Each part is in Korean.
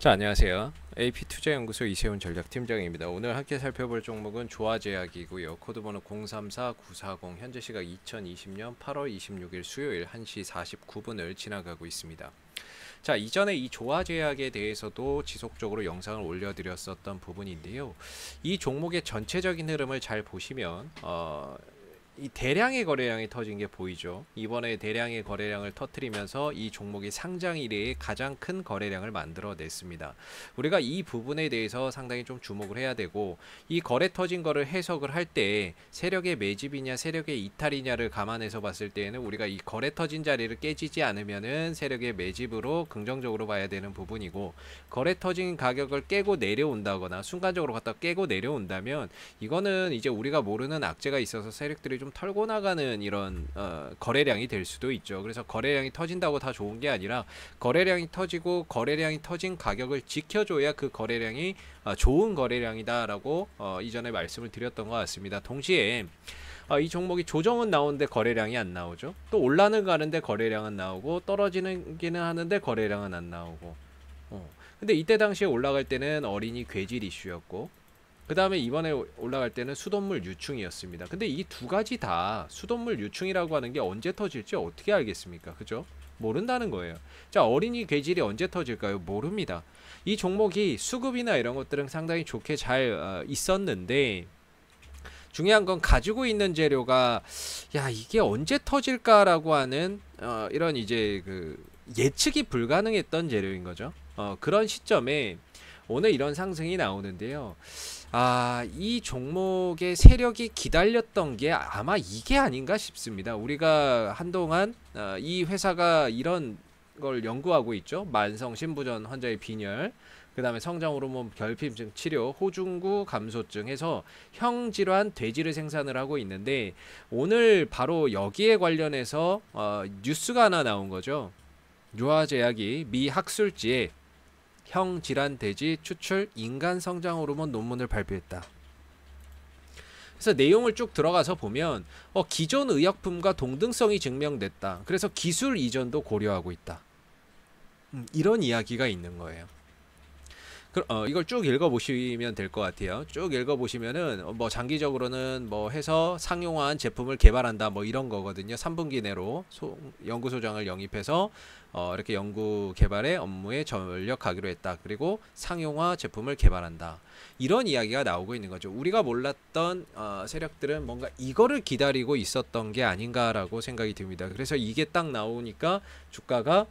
자 안녕하세요 AP투자연구소 이세훈 전략팀장입니다 오늘 함께 살펴볼 종목은 조화제약이고요 코드번호 034940 현재 시각 2020년 8월 26일 수요일 1시 49분을 지나가고 있습니다 자 이전에 이 조화제약에 대해서도 지속적으로 영상을 올려드렸었던 부분인데요 이 종목의 전체적인 흐름을 잘 보시면 어, 이 대량의 거래량이 터진 게 보이죠. 이번에 대량의 거래량을 터트리면서 이 종목이 상장 이래에 가장 큰 거래량을 만들어냈습니다. 우리가 이 부분에 대해서 상당히 좀 주목을 해야 되고 이 거래 터진 거를 해석을 할 때 세력의 매집이냐 세력의 이탈이냐를 감안해서 봤을 때에는 우리가 이 거래 터진 자리를 깨지지 않으면은 세력의 매집으로 긍정적으로 봐야 되는 부분이고 거래 터진 가격을 깨고 내려온다거나 순간적으로 갖다 깨고 내려온다면 이거는 이제 우리가 모르는 악재가 있어서 세력들이 좀 털고 나가는 이런 어, 거래량이 될 수도 있죠. 그래서 거래량이 터진다고 다 좋은 게 아니라 거래량이 터지고 거래량이 터진 가격을 지켜줘야 그 거래량이 어, 좋은 거래량이다라고 어, 이전에 말씀을 드렸던 것 같습니다. 동시에 아, 이 종목이 조정은 나오는데 거래량이 안 나오죠. 또 올라는 가는데 거래량은 나오고 떨어지는 기는 하는데 거래량은 안 나오고. 어. 근데 이때 당시에 올라갈 때는 어린이 괴질 이슈였고 그 다음에 이번에 올라갈 때는 수돗물 유충이었습니다. 근데 이 두 가지 다 수돗물 유충이라고 하는 게 언제 터질지 어떻게 알겠습니까? 그죠? 모른다는 거예요. 자, 어린이 괴질이 언제 터질까요? 모릅니다. 이 종목이 수급이나 이런 것들은 상당히 좋게 잘 어, 있었는데 중요한 건 가지고 있는 재료가 야 이게 언제 터질까라고 하는 어, 이런 이제 그 예측이 불가능했던 재료인 거죠. 어, 그런 시점에 오늘 이런 상승이 나오는데요. 아, 이 종목의 세력이 기다렸던 게 아마 이게 아닌가 싶습니다. 우리가 한동안 아, 이 회사가 이런 걸 연구하고 있죠. 만성 신부전 환자의 빈혈, 그 다음에 성장 호르몬 결핍증 치료, 호중구 감소증 해서 형 질환 돼지를 생산을 하고 있는데 오늘 바로 여기에 관련해서 어, 뉴스가 하나 나온 거죠. 유아제약이 미 학술지에 형 질환 돼지 추출 인간 성장 호르몬 논문을 발표했다. 그래서 내용을 쭉 들어가서 보면 어, 기존 의약품과 동등성이 증명됐다. 그래서 기술 이전도 고려하고 있다. 음, 이런 이야기가 있는 거예요. 그, 어, 이걸 쭉 읽어보시면 될 것 같아요. 쭉 읽어보시면은 어, 뭐 장기적으로는 뭐 해서 상용화한 제품을 개발한다 뭐 이런 거거든요. 3분기 내로 소, 연구소장을 영입해서 어, 이렇게 연구 개발의 업무에 전력하기로 했다. 그리고 상용화 제품을 개발한다. 이런 이야기가 나오고 있는 거죠. 우리가 몰랐던 어, 세력들은 뭔가 이거를 기다리고 있었던 게 아닌가라고 생각이 듭니다. 그래서 이게 딱 나오니까 주가가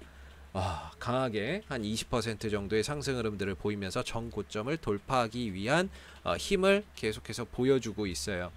아, 강하게 한 20% 정도의 상승 흐름들을 보이면서 정고점을 돌파하기 위한 어, 힘을 계속해서 보여주고 있어요.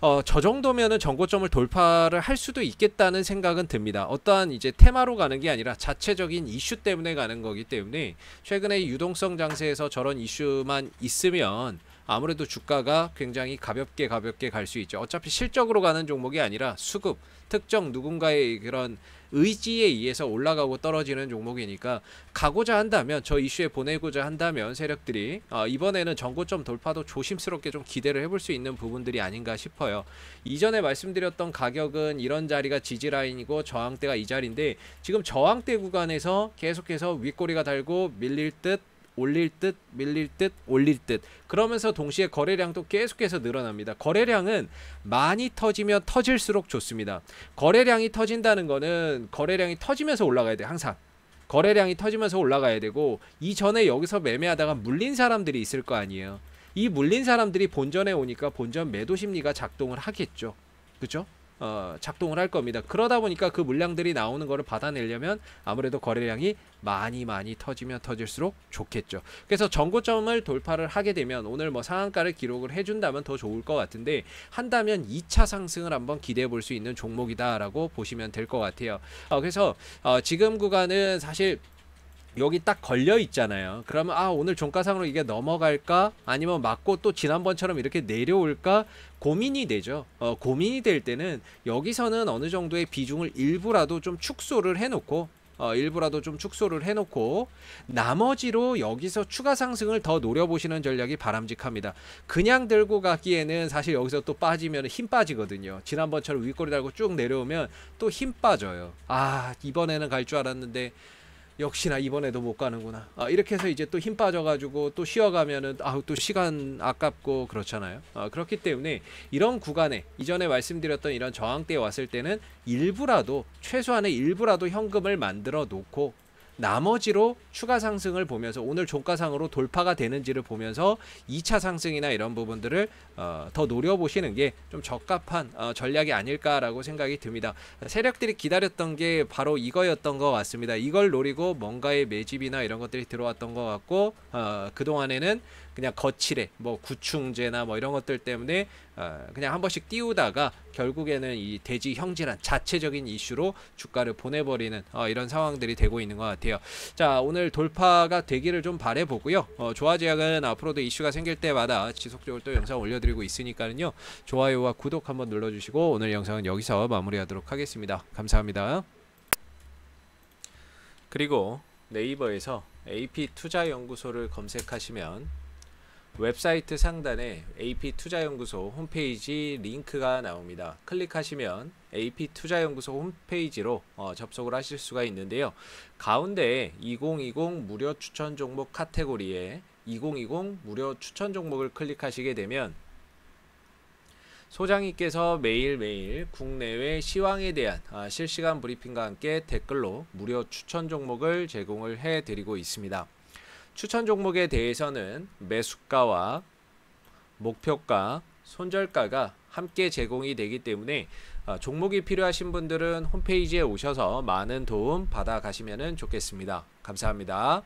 어, 저 정도면은 전고점을 돌파를 할 수도 있겠다는 생각은 듭니다. 어떠한 이제 테마로 가는 게 아니라 자체적인 이슈 때문에 가는 거기 때문에 최근에 유동성 장세에서 저런 이슈만 있으면 아무래도 주가가 굉장히 가볍게 가볍게 갈 수 있죠. 어차피 실적으로 가는 종목이 아니라 수급, 특정 누군가의 그런 의지에 의해서 올라가고 떨어지는 종목이니까 가고자 한다면 저 이슈에 보내고자 한다면 세력들이 어, 이번에는 전고점 돌파도 조심스럽게 좀 기대를 해볼 수 있는 부분들이 아닌가 싶어요. 이전에 말씀드렸던 가격은 이런 자리가 지지라인이고 저항대가 이 자리인데 지금 저항대 구간에서 계속해서 윗꼬리가 달고 밀릴 듯 올릴 듯 밀릴 듯 올릴 듯 그러면서 동시에 거래량도 계속해서 늘어납니다. 거래량은 많이 터지면 터질수록 좋습니다. 거래량이 터진다는 거는 거래량이 터지면서 올라가야 돼 항상. 거래량이 터지면서 올라가야 되고 이전에 여기서 매매하다가 물린 사람들이 있을 거 아니에요. 이 물린 사람들이 본전에 오니까 본전 매도 심리가 작동을 하겠죠. 그죠? 어, 작동을 할 겁니다. 그러다 보니까 그 물량들이 나오는 거를 받아내려면 아무래도 거래량이 많이 많이 터지면 터질수록 좋겠죠. 그래서 전고점을 돌파를 하게 되면 오늘 뭐 상한가를 기록을 해준다면 더 좋을 것 같은데 한다면 2차 상승을 한번 기대해 볼 수 있는 종목이다라고 보시면 될 것 같아요. 어, 그래서 어, 지금 구간은 사실 여기 딱 걸려 있잖아요. 그러면 아 오늘 종가상으로 이게 넘어갈까 아니면 맞고 또 지난번처럼 이렇게 내려올까 고민이 되죠. 어, 고민이 될 때는 여기서는 어느 정도의 비중을 일부라도 좀 축소를 해놓고 어, 일부라도 좀 축소를 해놓고 나머지로 여기서 추가 상승을 더 노려보시는 전략이 바람직합니다. 그냥 들고 가기에는 사실 여기서 또 빠지면 힘 빠지거든요. 지난번처럼 윗꼬리 달고 쭉 내려오면 또 힘 빠져요. 아 이번에는 갈 줄 알았는데 역시나 이번에도 못 가는구나. 아, 이렇게 해서 이제 또 힘 빠져가지고 또 쉬어가면은 아우 또 시간 아깝고 그렇잖아요. 아, 그렇기 때문에 이런 구간에 이전에 말씀드렸던 이런 저항대에 왔을 때는 일부라도 최소한의 일부라도 현금을 만들어 놓고 나머지로 추가 상승을 보면서 오늘 종가상으로 돌파가 되는지를 보면서 2차 상승이나 이런 부분들을 어, 더 노려보시는 게 좀 적합한 어, 전략이 아닐까라고 생각이 듭니다. 세력들이 기다렸던 게 바로 이거였던 것 같습니다. 이걸 노리고 뭔가의 매집이나 이런 것들이 들어왔던 것 같고 어, 그동안에는 그냥 거칠해뭐 구충제나 뭐 이런 것들 때문에 어, 그냥 한 번씩 띄우다가 결국에는 이 돼지 형질한 자체적인 이슈로 주가를 보내버리는 어, 이런 상황들이 되고 있는 것 같아요. 자 오늘 돌파가 되기를 좀 바래보고요. 어, 조화제약은 앞으로도 이슈가 생길 때마다 지속적으로 또 영상 올려드리고 있으니까요. 는 좋아요와 구독 한번 눌러주시고 오늘 영상은 여기서 마무리하도록 하겠습니다. 감사합니다. 그리고 네이버에서 AP투자연구소를 검색하시면 웹사이트 상단에 AP투자연구소 홈페이지 링크가 나옵니다. 클릭하시면 AP투자연구소 홈페이지로 어, 접속을 하실 수가 있는데요. 가운데 2020 무료 추천 종목 카테고리에 2020 무료 추천 종목을 클릭하시게 되면 소장님께서 매일매일 국내외 시황에 대한 아, 실시간 브리핑과 함께 댓글로 무료 추천 종목을 제공을 해드리고 있습니다. 추천 종목에 대해서는 매수가와 목표가, 손절가가 함께 제공이 되기 때문에 어, 종목이 필요하신 분들은 홈페이지에 오셔서 많은 도움 받아 가시면 좋겠습니다. 감사합니다.